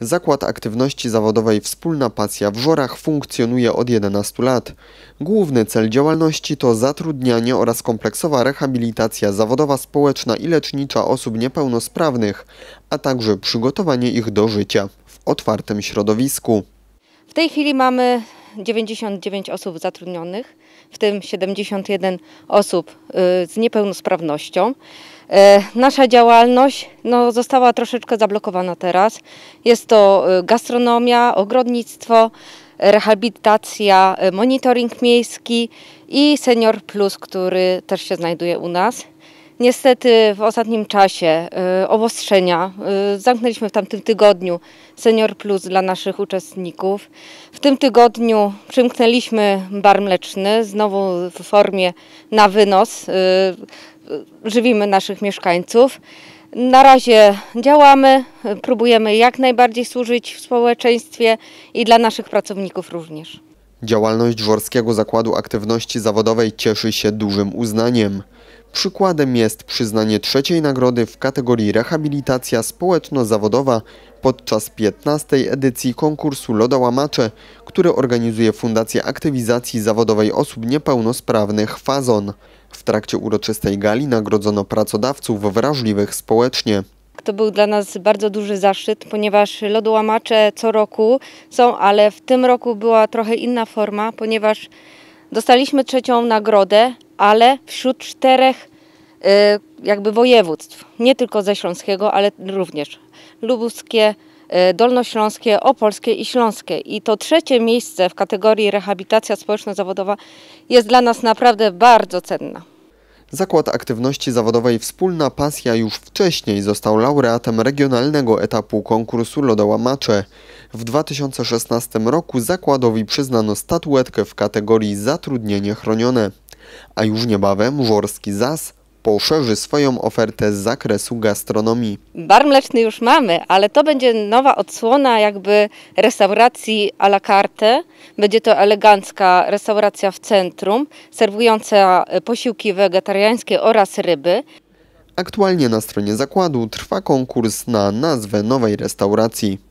Zakład Aktywności Zawodowej Wspólna Pasja w Żorach funkcjonuje od 11 lat. Główny cel działalności to zatrudnianie oraz kompleksowa rehabilitacja zawodowa, społeczna i lecznicza osób niepełnosprawnych, a także przygotowanie ich do życia w otwartym środowisku. W tej chwili mamy 99 osób zatrudnionych, w tym 71 osób y, z niepełnosprawnością. E, nasza działalność no, została troszeczkę zablokowana teraz. Jest to y, gastronomia, ogrodnictwo, rehabilitacja, y, monitoring miejski i Senior Plus, który też się znajduje u nas. Niestety w ostatnim czasie y, obostrzenia y, zamknęliśmy w tamtym tygodniu Senior Plus dla naszych uczestników. W tym tygodniu przymknęliśmy bar mleczny znowu w formie na wynos. Y, żywimy naszych mieszkańców. Na razie działamy, próbujemy jak najbardziej służyć w społeczeństwie i dla naszych pracowników również. Działalność dworskiego Zakładu Aktywności Zawodowej cieszy się dużym uznaniem. Przykładem jest przyznanie trzeciej nagrody w kategorii rehabilitacja społeczno-zawodowa podczas 15. edycji konkursu Lodołamacze, który organizuje Fundacja Aktywizacji Zawodowej Osób Niepełnosprawnych FAZON. W trakcie uroczystej gali nagrodzono pracodawców wrażliwych społecznie. To był dla nas bardzo duży zaszczyt, ponieważ lodołamacze co roku są, ale w tym roku była trochę inna forma, ponieważ dostaliśmy trzecią nagrodę, ale wśród czterech y, jakby województw, nie tylko ze śląskiego, ale również lubuskie, y, dolnośląskie, opolskie i śląskie. I to trzecie miejsce w kategorii rehabilitacja społeczno-zawodowa jest dla nas naprawdę bardzo cenna. Zakład Aktywności Zawodowej Wspólna Pasja już wcześniej został laureatem regionalnego etapu konkursu Lodołamacze. W 2016 roku zakładowi przyznano statuetkę w kategorii Zatrudnienie chronione. A już niebawem Żorski ZAS poszerzy swoją ofertę z zakresu gastronomii. Bar mleczny już mamy, ale to będzie nowa odsłona jakby restauracji à la carte. Będzie to elegancka restauracja w centrum, serwująca e, posiłki wegetariańskie oraz ryby. Aktualnie na stronie zakładu trwa konkurs na nazwę nowej restauracji.